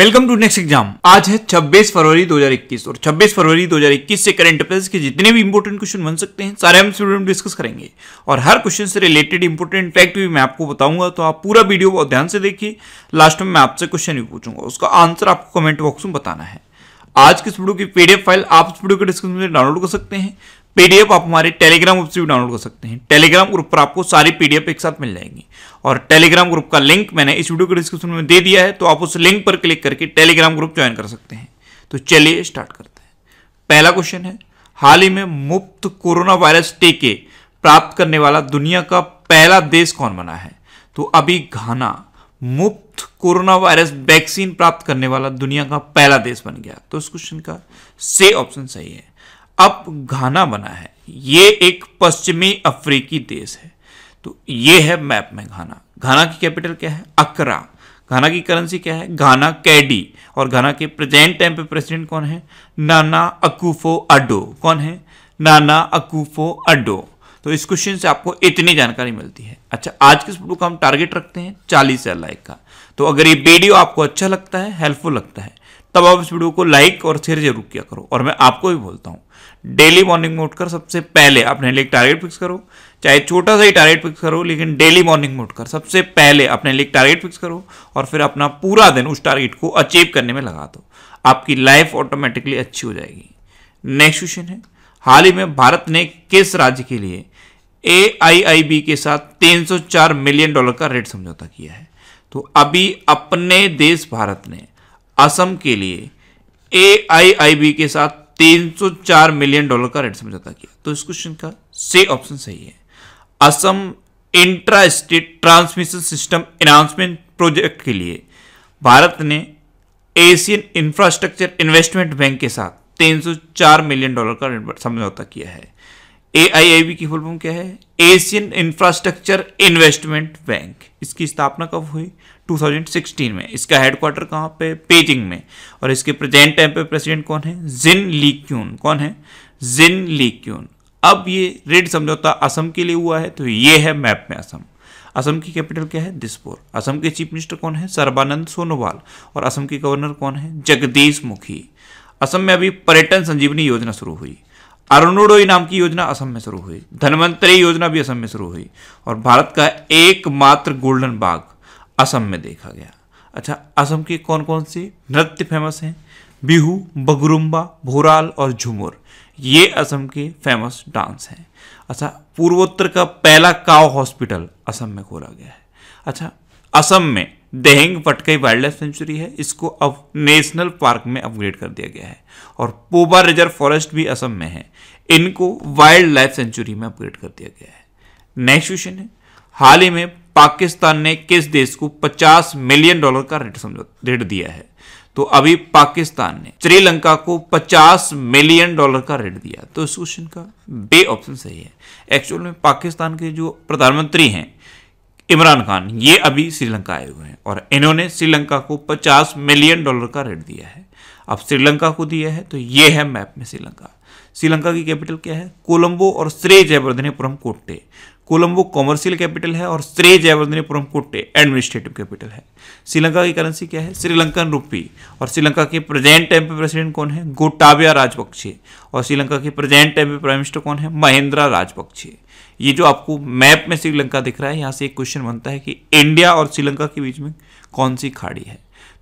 welcome to next exam आज है 26 फरवरी 2021 और 26 फरवरी 2021 से करंट अफेयर्स के जितने भी इंपोर्टेंट क्वेश्चन बन सकते हैं सारे हम स्टूडेंट डिस्कस करेंगे और हर क्वेश्चन से रिलेटेड इंपोर्टेंट फैक्ट भी मैं आपको बताऊंगा तो आप पूरा वीडियो बहुत ध्यान से देखिए लास्ट में मैं आपसे क्वेश्चन भी पूछूंगा उसका आंसर आपको कमेंट बॉक्स में बताना है आज के इस वीडियो की पीडीएफ फाइल आप इस वीडियो के डिस्क्रिप्शन में डाउनलोड कर सकते हैं पीडीएफ आप हमारे टेलीग्राम ग्रुप से भी डाउनलोड कर सकते हैं टेलीग्राम ग्रुप पर आपको सारी पीडीएफ एक साथ मिल जाएंगी और टेलीग्राम ग्रुप का लिंक मैंने इस वीडियो के डिस्क्रिप्शन में दे दिया है तो आप उस लिंक पर क्लिक करके टेलीग्राम ग्रुप ज्वाइन कर सकते हैं तो चलिए स्टार्ट करते हैं पहला क्वेश्चन है हाल ही में मुफ्त कोरोना वायरस टीके प्राप्त करने वाला दुनिया का पहला देश कौन बना है तो अभी घाना मुफ्त कोरोना वायरस वैक्सीन प्राप्त करने वाला दुनिया का पहला देश बन गया तो इस क्वेश्चन का से ऑप्शन सही है अब घाना बना है ये एक पश्चिमी अफ्रीकी देश है तो ये है मैप में घाना घाना की कैपिटल क्या है अकरा घाना की करेंसी क्या है घाना कैडी और घाना के प्रेजेंट टाइम पे प्रेसिडेंट कौन है नाना अकूफो अडो कौन है नाना अकूफो अडो तो इस क्वेश्चन से आपको इतनी जानकारी मिलती है अच्छा आज के इस वीडियो का हम टारगेट रखते हैं चालीस हजार लाइक का तो अगर ये वीडियो आपको अच्छा लगता है हेल्पफुल लगता है तब आप इस वीडियो को लाइक और शेयर जरूर किया करो और मैं आपको भी बोलता हूँ डेली मॉर्निंग में उठकर सबसे पहले अपने लिए टारगेट फिक्स करो चाहे छोटा सा ही टारगेट फिक्स करो लेकिन डेली मॉर्निंग में उठकर सबसे पहले अपने लिए टारगेट फिक्स करो और फिर अपना पूरा दिन उस टारगेट को अचीव करने में लगा दो आपकी लाइफ ऑटोमेटिकली अच्छी हो जाएगी नेक्स्ट क्वेश्चन है हाल ही में भारत ने किस राज्य के लिए ए के साथ 304 मिलियन डॉलर का रेट समझौता किया है तो अभी अपने देश भारत ने असम के लिए ए के साथ 304 मिलियन डॉलर का रेट समझौता किया तो इस क्वेश्चन का से ऑप्शन सही है Assam intra state transmission system enhancement project के लिए भारत ने एशियन इंफ्रास्ट्रक्चर इन्वेस्टमेंट बैंक के साथ 304 मिलियन डॉलर का समझौता किया है ए की फुल फॉर्म क्या है एशियन इंफ्रास्ट्रक्चर इन्वेस्टमेंट बैंक इसकी स्थापना कब हुई 2016 में इसका हेडक्वार्टर कहाँ पे पेजिंग में और इसके प्रेजेंट टाइम पे प्रेसिडेंट कौन है जिन ली क्यून कौन है जिन ली क्यून अब ये रेड समझौता असम के लिए हुआ है तो ये है मैप में असम असम की कैपिटल क्या है दिसपुर असम के चीफ मिनिस्टर कौन है सर्बानंद सोनोवाल और असम के गवर्नर कौन है जगदीश मुखी असम में अभी पर्यटन संजीवनी योजना शुरू हुई अरुणोदय नाम की योजना असम में शुरू हुई धनवंतरी योजना भी असम में शुरू हुई और भारत का एकमात्र गोल्डन बाग असम में देखा गया अच्छा असम के कौन कौन से नृत्य फेमस हैं बिहू बगुरुम्बा भोराल और झुमुर ये असम के फेमस डांस हैं अच्छा पूर्वोत्तर का पहला काव हॉस्पिटल असम में खोला गया है अच्छा असम में Dehing Patkai wild life sanctuary है इसको अब नेशनल पार्क में अपग्रेड कर दिया गया है और पोबा रिजर्व फॉरेस्ट भी असम में है इनको वाइल्ड लाइफ सेंचुरी में अपग्रेड कर दिया गया है नेक्स्ट क्वेश्चन है हाल ही में पाकिस्तान ने किस देश को 50 मिलियन डॉलर का रेट समझ रेट दिया है तो अभी पाकिस्तान ने श्रीलंका को 50 मिलियन डॉलर का रेट दिया तो इस क्वेश्चन का बे ऑप्शन सही है एक्चुअल में पाकिस्तान के जो प्रधानमंत्री हैं इमरान खान ये अभी श्रीलंका आए हुए हैं और इन्होंने श्रीलंका को 50 मिलियन डॉलर का रेट दिया है अब श्रीलंका को दिया है तो ये है मैप में श्रीलंका श्रीलंका की कैपिटल क्या है कोलंबो और श्रेय जयवर्धनेपुरम कोट्टे कोलंबो कॉमर्शियल कैपिटल है और श्रेय जयवर्धनेपुरम कोट्टे एडमिनिस्ट्रेटिव कैपिटल है श्रीलंका की करेंसी क्या है श्रीलंकन रूपी और श्रीलंका के प्रेजेंट टाइम पे प्रेसिडेंट कौन है गोटाबिया राजपक्षे और श्रीलंका के प्रेजेंट टाइम पे प्राइम मिनिस्टर कौन है महेंद्रा राजपक्षे ये जो आपको मैप में श्रीलंका दिख रहा है यहाँ से एक क्वेश्चन बनता है कि इंडिया और श्रीलंका के बीच में कौन सी खाड़ी है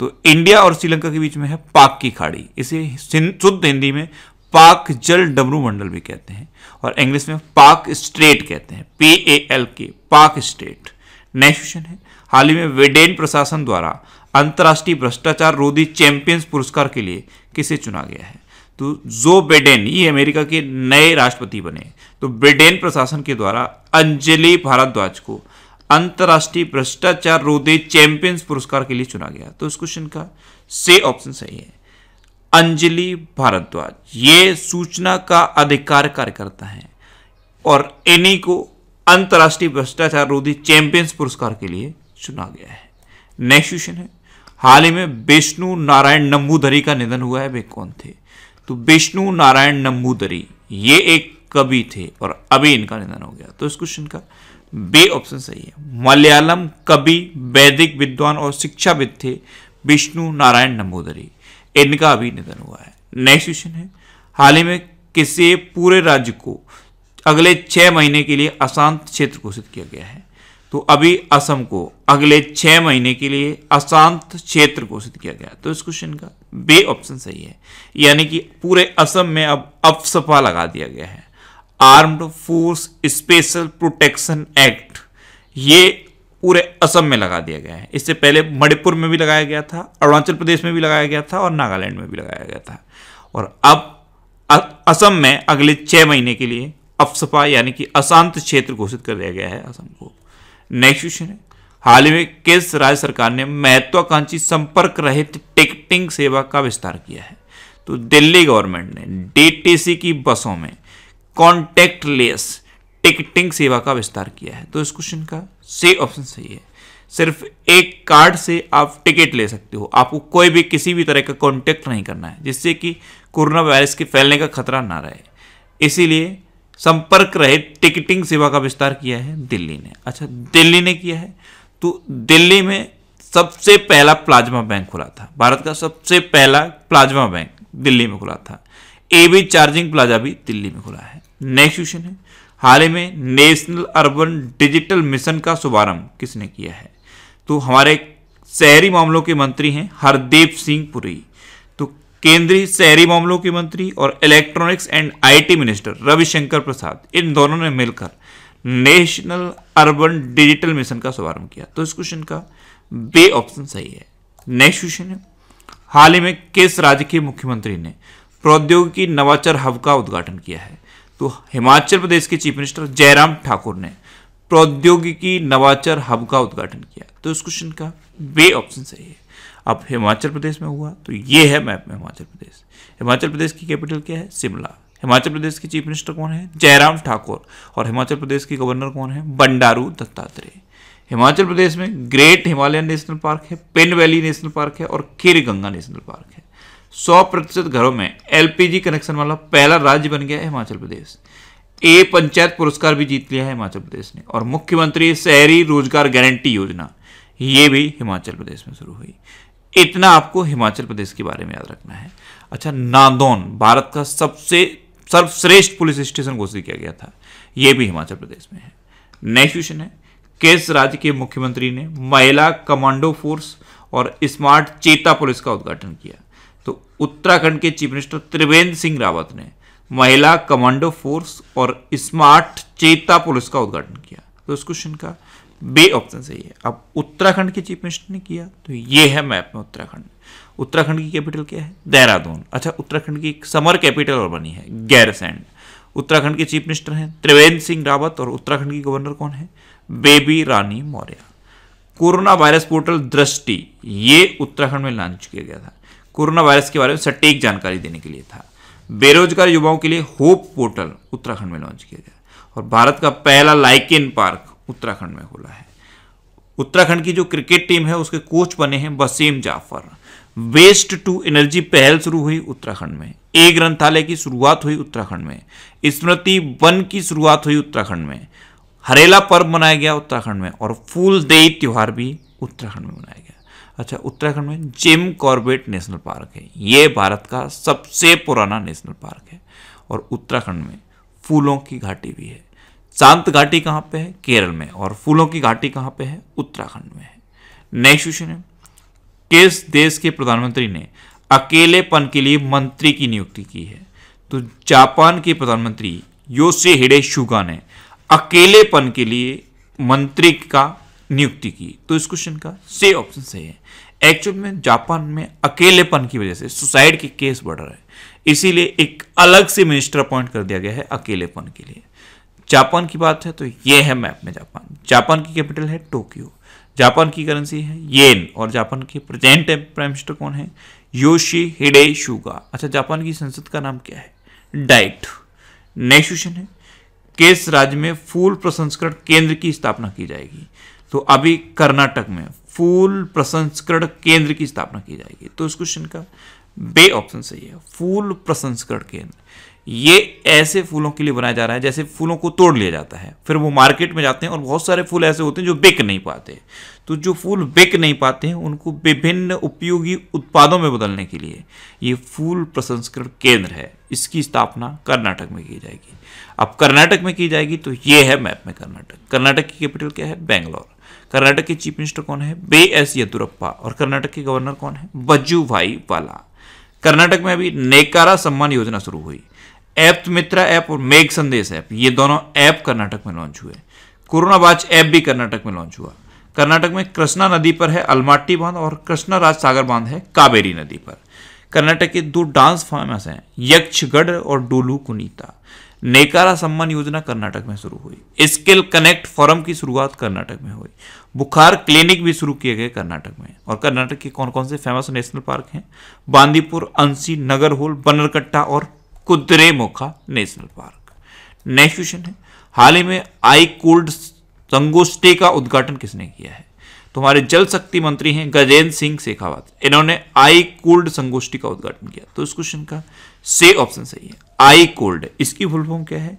तो इंडिया और श्रीलंका के बीच में है पाक की खाड़ी इसे शुद्ध हिंदी में पाक जल डबरू मंडल भी कहते हैं और इंग्लिश में पाक स्ट्रेट कहते हैं पी ए एल के पाक स्ट्रेट नेक्स्ट क्वेश्चन है हाल ही में वेडेन प्रशासन द्वारा अंतर्राष्ट्रीय भ्रष्टाचार रोधी चैंपियंस पुरस्कार के लिए किसे चुना गया है तो जो बेडेन ये अमेरिका के नए राष्ट्रपति बने तो ब्रिटेन प्रशासन के द्वारा अंजलि भारद्वाज को अंतर्राष्ट्रीय भ्रष्टाचार रोधे चैंपियंस पुरस्कार के लिए चुना गया तो इस क्वेश्चन का से ऑप्शन सही है अंजलि भारद्वाज ये सूचना का अधिकार कार्यकर्ता है और इन्हीं को अंतर्राष्ट्रीय भ्रष्टाचार रोधी चैंपियंस पुरस्कार के लिए चुना गया है नेक्स्ट क्वेश्चन है हाल ही में विष्णु नारायण नंबूधरी का निधन हुआ है वे कौन थे तो विष्णु नारायण नंबूदरी ये एक कवि थे और अभी इनका निधन हो गया तो इस क्वेश्चन का बे ऑप्शन सही है मलयालम कवि वैदिक विद्वान और शिक्षाविद थे विष्णु नारायण नंबूदरी इनका अभी निधन हुआ है नेक्स्ट क्वेश्चन है हाल ही में किसी पूरे राज्य को अगले छः महीने के लिए अशांत क्षेत्र घोषित किया गया है तो अभी असम को अगले छह महीने के लिए अशांत क्षेत्र घोषित किया गया तो इस क्वेश्चन का बे ऑप्शन सही है यानी कि पूरे असम में अब अफसपा लगा दिया गया है armed force special protection act ये पूरे असम में लगा दिया गया है इससे पहले मणिपुर में भी लगाया गया था अरुणाचल प्रदेश में भी लगाया गया था और नागालैंड में भी लगाया गया था और अब असम में अगले छह महीने के लिए अफसपा यानी कि अशांत क्षेत्र घोषित कर दिया गया है असम को नेक्स्ट क्वेश्चन है हाल ही में किस राज्य सरकार ने महत्वाकांक्षी संपर्क रहित टिकटिंग सेवा का विस्तार किया है तो दिल्ली गवर्नमेंट ने डीटीसी की बसों में कॉन्टैक्ट लेस टिकटिंग सेवा का विस्तार किया है तो इस क्वेश्चन का सही ऑप्शन सही है सिर्फ एक कार्ड से आप टिकट ले सकते हो आपको कोई भी किसी भी तरह का कॉन्टैक्ट नहीं करना है जिससे कि कोरोना वायरस के फैलने का खतरा ना रहे इसीलिए संपर्क रहे टिकटिंग सेवा का विस्तार किया है दिल्ली ने अच्छा दिल्ली ने किया है तो दिल्ली में सबसे पहला प्लाज्मा बैंक खुला था भारत का सबसे पहला प्लाज्मा बैंक दिल्ली में खुला था बी चार्जिंग प्लाजा भी दिल्ली में खुला है नेक्स्ट क्वेश्चन है हाल ही में नेशनल अर्बन डिजिटल मिशन का शुभारंभ किसने किया है तो हमारे शहरी मामलों के मंत्री हैं हरदीप सिंह पुरी केंद्रीय शहरी मामलों के मंत्री और electronics and IT minister Ravishankar Prasad इन दोनों ने मिलकर नेशनल अर्बन डिजिटल मिशन का शुभारंभ किया तो इस क्वेश्चन का बे ऑप्शन सही है नेक्स्ट क्वेश्चन है हाल ही में किस राज्य के मुख्यमंत्री ने प्रौद्योगिकी नवाचार हब का उद्घाटन किया है तो हिमाचल प्रदेश के चीफ मिनिस्टर जयराम ठाकुर ने प्रौद्योगिकी नवाचार हब का उद्घाटन किया तो इस क्वेश्चन का बे ऑप्शन सही है अब हिमाचल प्रदेश में हुआ तो ये है मैप में हिमाचल प्रदेश हिमाचल प्रदेश की कैपिटल क्या है शिमला हिमाचल प्रदेश के चीफ मिनिस्टर कौन है जयराम ठाकुर और हिमाचल प्रदेश के गवर्नर कौन है बंडारू दत्तात्रेय हिमाचल प्रदेश में ग्रेट हिमालयन नेशनल पार्क है पेन वैली नेशनल पार्क है और खीर गंगा नेशनल पार्क है सौ प्रतिशत घरों में एलपीजी कनेक्शन वाला पहला राज्य बन गया है हिमाचल प्रदेश ए पंचायत पुरस्कार भी जीत लिया है हिमाचल प्रदेश ने और मुख्यमंत्री शहरी रोजगार गारंटी योजना ये भी हिमाचल प्रदेश में शुरू हुई इतना आपको हिमाचल प्रदेश के बारे में याद रखना है अच्छा नादौन भारत का सबसे सर्वश्रेष्ठ पुलिस स्टेशन घोषित किया गया था यह भी हिमाचल प्रदेश में है नेक्स्ट क्वेश्चन है किस राज्य के मुख्यमंत्री ने महिला कमांडो फोर्स और स्मार्ट चेता पुलिस का उद्घाटन किया तो उत्तराखंड के चीफ मिनिस्टर त्रिवेंद्र सिंह रावत ने महिला कमांडो फोर्स और स्मार्ट चेता पुलिस का उद्घाटन किया तो इस क्वेश्चन का बे ऑप्शन सही है अब उत्तराखंड के चीफ मिनिस्टर ने किया तो ये है मैप में उत्तराखंड उत्तराखंड की कैपिटल क्या है देहरादून अच्छा उत्तराखंड की समर कैपिटल और बनी है गैरसैंड उत्तराखंड के चीफ मिनिस्टर हैं त्रिवेंद्र सिंह रावत और उत्तराखंड की गवर्नर कौन है Baby Rani Maurya corona virus portal Drishti ये उत्तराखंड में लॉन्च किया गया था कोरोना वायरस के बारे में सटीक जानकारी देने के लिए था बेरोजगार युवाओं के लिए होप पोर्टल उत्तराखंड में लॉन्च किया गया और भारत का पहला लाइकिन पार्क उत्तराखंड में खोला है उत्तराखंड की जो क्रिकेट टीम है उसके कोच बने हैं Wasim Jaffer waste to energy पहल शुरू हुई उत्तराखंड में ए ग्रंथालय की शुरुआत हुई उत्तराखंड में स्मृति वन की शुरुआत हुई उत्तराखंड में हरेला पर्व मनाया गया उत्तराखंड में और फूल देई त्यौहार भी उत्तराखंड में मनाया गया अच्छा उत्तराखंड में जिम कॉर्बेट नेशनल पार्क है ये भारत का सबसे पुराना नेशनल पार्क है और उत्तराखंड में फूलों की घाटी भी है शांत घाटी कहाँ पे है केरल में और फूलों की घाटी कहाँ पे है उत्तराखंड में है नेक्स्ट क्वेश्चन है किस देश के प्रधानमंत्री ने अकेलेपन के लिए मंत्री की नियुक्ति की है तो जापान के प्रधानमंत्री योशी हिडे शुगा ने अकेलेपन के लिए मंत्री का नियुक्ति की तो इस क्वेश्चन का से ऑप्शन सही है एक्चुअल में जापान में अकेलेपन की वजह से सुसाइड के केस बढ़ रहे हैं इसीलिए एक अलग से मिनिस्टर अपॉइंट कर दिया गया है अकेलेपन के लिए जापान की बात है तो ये है मैप में जापान जापान की कैपिटल है टोक्यो जापान की करेंसी है येन और जापान के प्रेजेंट प्राइम मिनिस्टर कौन है योशी हिडे शुगा अच्छा जापान की संसद का नाम क्या है डाइट नेक्स्ट क्वेश्चन है किस राज्य में फूल प्रसंस्करण केंद्र की स्थापना की जाएगी तो अभी कर्नाटक में फूल प्रसंस्करण केंद्र की स्थापना की जाएगी तो इस क्वेश्चन का बे ऑप्शन सही है फूल प्रसंस्करण केंद्र ये ऐसे फूलों के लिए बनाया जा रहा है जैसे फूलों को तोड़ लिया जाता है फिर वो मार्केट में जाते हैं और बहुत सारे फूल ऐसे होते हैं जो बिक नहीं पाते तो जो फूल बिक नहीं पाते हैं उनको विभिन्न उपयोगी उत्पादों में बदलने के लिए ये फूल प्रसंस्करण केंद्र है इसकी स्थापना कर्नाटक में की जाएगी अब कर्नाटक में की जाएगी तो ये है मैप में कर्नाटक कर्नाटक की कैपिटल क्या है बेंगलोर कर्नाटक के चीफ मिनिस्टर कौन है बे एस येदुरप्पा और कर्नाटक के गवर्नर कौन है बज्जू भाई वाला कर्नाटक में अभी नेकारा सम्मान योजना शुरू हुई ऐप तो मित्रा ऐप और मेघ संदेश ऐप ये दोनों ऐप कर्नाटक में लॉन्च हुए कोरोना बाच ऐप भी कर्नाटक में लॉन्च हुआ कर्नाटक में कृष्णा नदी पर है अलमाट्टी बांध और कृष्णा राज सागर बांध है कावेरी नदी पर कर्नाटक के दो डांस फेमस हैं यक्षगढ़ और डोलू कुनीता नेकारा सम्मान योजना कर्नाटक में शुरू हुई स्किल कनेक्ट फोरम की शुरुआत कर्नाटक में हुई बुखार क्लिनिक भी शुरू किए गए कर्नाटक में और कर्नाटक के कौन कौन से फेमस नेशनल पार्क हैं बांदीपुर अंसी नगर होल बनरकट्टा और Mokha national park next question है हाल ही में आई कोल्ड संगोष्ठी का उद्घाटन किसने किया है तो हमारे जल शक्ति मंत्री हैं गजेंद्र सिंह शेखावत इन्होंने आई कोल्ड संगोष्ठी का उद्घाटन किया तो इस क्वेश्चन का से ऑप्शन सही है आई कोल्ड इसकी फुल फॉर्म क्या है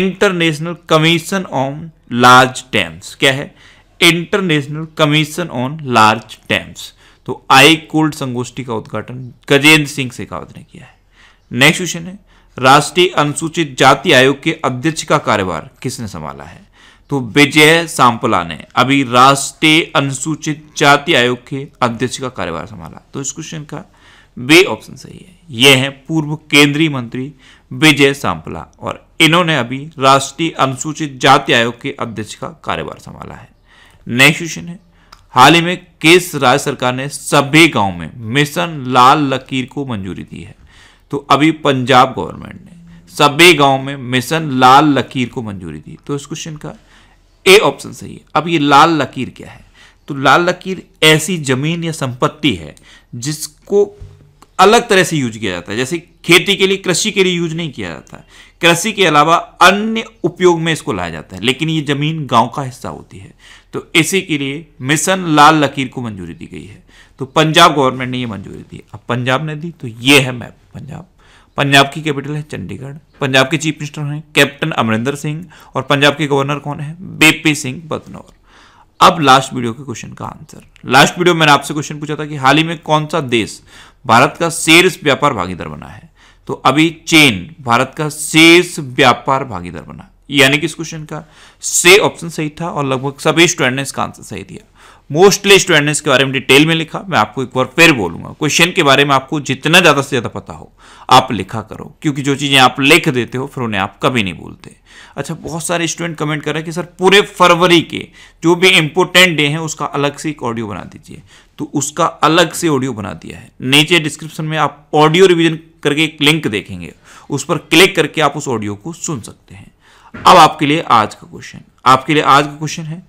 international commission on large dams क्या है international commission on large dams तो आई कोल्ड संगोष्ठी का उद्घाटन गजेंद्र सिंह शेखावत ने किया है नेक्स्ट क्वेश्चन है राष्ट्रीय अनुसूचित जाति आयोग के अध्यक्ष का कार्यभार किसने संभाला है तो विजय सांपला ने अभी राष्ट्रीय अनुसूचित जाति आयोग के अध्यक्ष का कार्यभार संभाला तो इस क्वेश्चन का बे ऑप्शन सही है यह है पूर्व केंद्रीय मंत्री विजय सांपला और इन्होंने अभी राष्ट्रीय अनुसूचित जाति आयोग के अध्यक्ष का कार्यभार संभाला है नेक्स्ट क्वेश्चन है हाल ही में किस राज्य सरकार ने सभी गांव में मिशन लाल लकीर को मंजूरी दी है तो अभी पंजाब गवर्नमेंट ने सभी गांव में मिशन लाल लकीर को मंजूरी दी तो इस क्वेश्चन का ए ऑप्शन सही है अब ये लाल लकीर क्या है तो लाल लकीर ऐसी जमीन या संपत्ति है जिसको अलग तरह से यूज किया जाता है जैसे खेती के लिए कृषि के लिए यूज नहीं किया जाता है कृषि के अलावा अन्य उपयोग में इसको लाया जाता है लेकिन ये जमीन गांव का हिस्सा होती है तो इसी के लिए मिशन लाल लकीर को मंजूरी दी गई है तो पंजाब गवर्नमेंट ने ये मंजूरी दी अब पंजाब ने दी तो ये है मैप पंजाब पंजाब की कैपिटल है चंडीगढ़ पंजाब के चीफ मिनिस्टर हैं कैप्टन अमरिंदर सिंह और पंजाब के गवर्नर कौन है बेपी सिंह बदनौर अब लास्ट वीडियो के क्वेश्चन का आंसर लास्ट वीडियो मैंने आपसे क्वेश्चन पूछा था कि हाल ही में कौन सा देश भारत का शेष व्यापार भागीदार बना है तो अभी चीन भारत का शेष व्यापार भागीदार बना यानी कि इस क्वेश्चन का से ऑप्शन सही था और लगभग सभी स्टूडेंट ने इसका आंसर सही दिया मोस्टली स्टूडेंट ने इसके बारे में डिटेल में लिखा मैं आपको एक बार फिर बोलूंगा क्वेश्चन के बारे में आपको जितना ज़्यादा से ज़्यादा पता हो आप लिखा करो क्योंकि जो चीज़ें आप लिख देते हो फिर उन्हें आप कभी नहीं बोलते अच्छा बहुत सारे स्टूडेंट कमेंट कर रहे हैं कि सर पूरे फरवरी के जो भी इंपोर्टेंट डे हैं उसका अलग से एक ऑडियो बना दीजिए तो उसका अलग से ऑडियो बना दिया है नीचे डिस्क्रिप्शन में आप ऑडियो रिविजन करके एक लिंक देखेंगे उस पर क्लिक करके आप उस ऑडियो को सुन सकते हैं अब आपके लिए आज का क्वेश्चन आपके लिए आज का क्वेश्चन है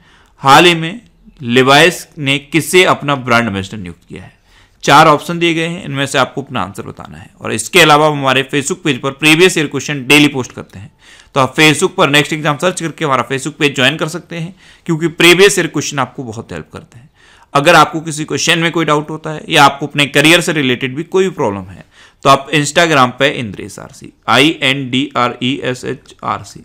हाल ही में लिवाइस ने किसे अपना ब्रांड एम्बेसडर नियुक्त किया है चार ऑप्शन दिए गए हैं इनमें से आपको अपना आंसर बताना है और इसके अलावा हम हमारे फेसबुक पेज पर previous year question daily post करते हैं तो आप फेसबुक पर नेक्स्ट एग्जाम सर्च करके हमारा फेसबुक पेज ज्वाइन कर सकते हैं क्योंकि प्रीवियस ईयर क्वेश्चन आपको बहुत हेल्प करते हैं अगर आपको किसी क्वेश्चन में कोई डाउट होता है या आपको अपने करियर से रिलेटेड भी कोई प्रॉब्लम है तो आप इंस्टाग्राम पर Indresh R C I N D R E S H R C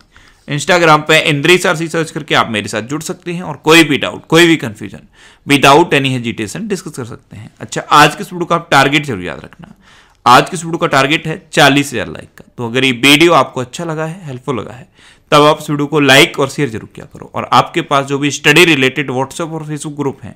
Instagram पे इंद्री सर सी सर्च करके आप मेरे साथ जुड़ सकते हैं और कोई भी डाउट कोई भी confusion without any hesitation discuss कर सकते हैं अच्छा आज के वीडियो का आप टारगेट जरूर याद रखना आज के वीडियो का टारगेट है चालीस हज़ार लाइक का तो अगर ये वीडियो आपको अच्छा लगा है हेल्पफुल लगा है तब आप इस वीडियो को लाइक और शेयर जरूर किया करो और आपके पास जो भी स्टडी रिलेटेड व्हाट्सएप और फेसबुक ग्रुप हैं